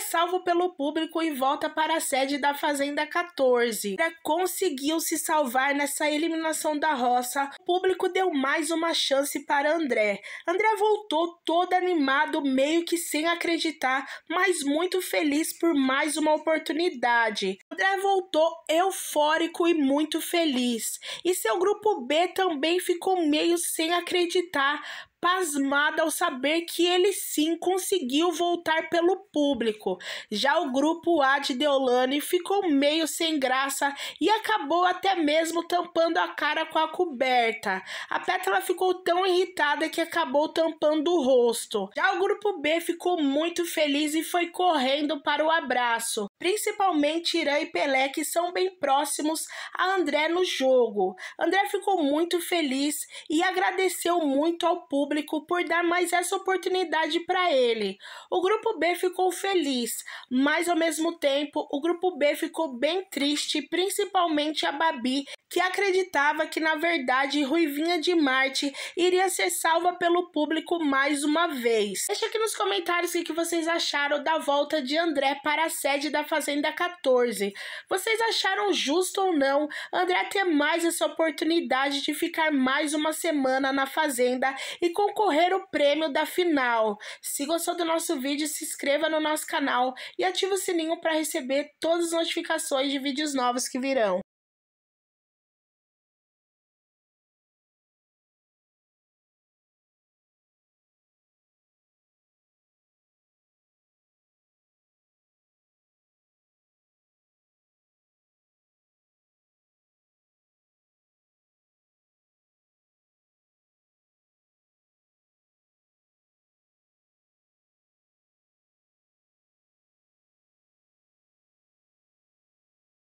É salvo pelo público e volta para a sede da Fazenda 14. conseguiu se salvar nessa eliminação da roça. O público deu mais uma chance para André. André voltou todo animado, meio que sem acreditar, mas muito feliz por mais uma oportunidade. André voltou eufórico e muito feliz, e seu grupo B também ficou meio sem acreditar, pasmado ao saber que ele sim conseguiu voltar pelo público. Já o grupo A de Deolane ficou meio sem graça e acabou até mesmo tampando a cara com a coberta. A Pétala ficou tão irritada que acabou tampando o rosto. Já o grupo B ficou muito feliz e foi correndo para o abraço. Principalmente Irã e Pelé que são bem próximos a André no jogo. André ficou muito feliz e agradeceu muito ao público por dar mais essa oportunidade para ele. O grupo B ficou feliz, mas ao mesmo tempo o grupo B ficou bem triste, principalmente a Babi, que acreditava que na verdade Ruivinha de Marte iria ser salva pelo público mais uma vez. Deixa aqui nos comentários o que vocês acharam da volta de André para a sede da Fazenda 14. Vocês acharam justo ou não André ter mais essa oportunidade de ficar mais uma semana na Fazenda e concorrer ao prêmio da final? Se gostou do nosso vídeo, se inscreva no nosso canal e ative o sininho para receber todas as notificações de vídeos novos que virão.